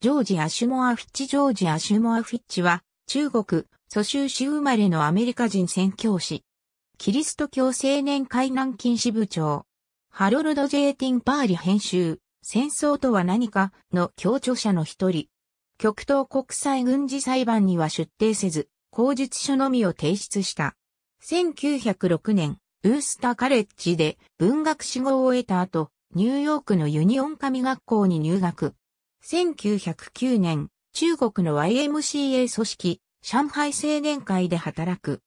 ジョージ・アシュモア・フィッチ・ジョージ・アシュモア・フィッチは、中国、蘇州市生まれのアメリカ人宣教師。キリスト教青年海南禁止部長。ハロルド・ジェーティン・パーリ編集、戦争とは何かの協調者の一人。極東国際軍事裁判には出廷せず、口述書のみを提出した。1906年、ウースターカレッジで文学志望を得た後、ニューヨークのユニオン神学校に入学。1909年、中国の YMCA 組織、上海青年会で働く。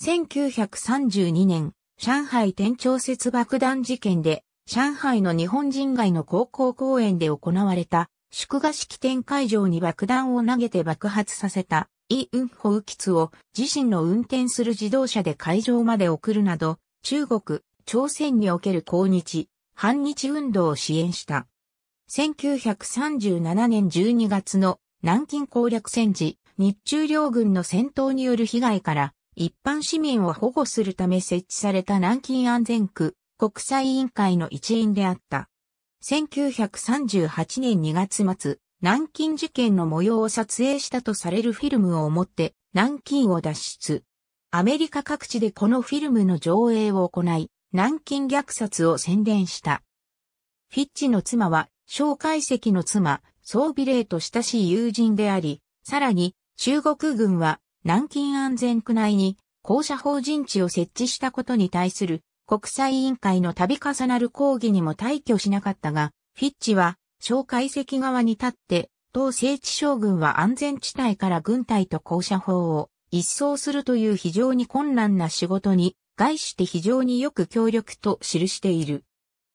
1932年、上海天朝節爆弾事件で、上海の日本人街の高校公園で行われた、祝賀式典会場に爆弾を投げて爆発させた、イ・ウンホウキツを自身の運転する自動車で会場まで送るなど、中国、朝鮮における抗日、反日運動を支援した。1937年12月の南京攻略戦時、日中両軍の戦闘による被害から一般市民を保護するため設置された南京安全区国際委員会の一員であった。1938年2月末、南京事件の模様を撮影したとされるフィルムを持って南京を脱出。アメリカ各地でこのフィルムの上映を行い、南京虐殺を宣伝した。フィッチの妻は蒋介石の妻、総美霊と親しい友人であり、さらに中国軍は南京安全区内に校舎法人地を設置したことに対する国際委員会の度重なる抗議にも退去しなかったが、フィッチは蒋介石側に立って、当聖地将軍は安全地帯から軍隊と校舎法を一掃するという非常に困難な仕事に、外して非常によく協力と記している。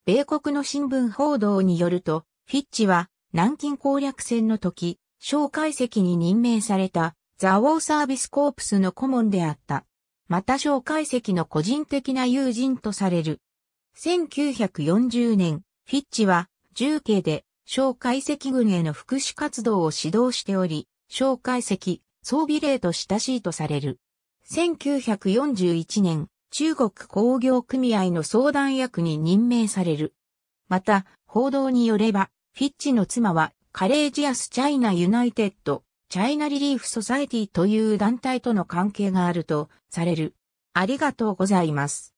米国の新聞報道によると、フィッチは南京攻略戦の時、小介析に任命されたザ・ウォーサービスコープスの顧問であった。また小介析の個人的な友人とされる。1940年、フィッチは重慶で小介析軍への福祉活動を指導しており、小介析、装備令と親しいとされる。1941年、中国工業組合の相談役に任命される。また、報道によれば、フィッチの妻は、カレージアス・チャイナ・ユナイテッド、チャイナ・リリーフ・ソサエティという団体との関係があるとされる。ありがとうございます。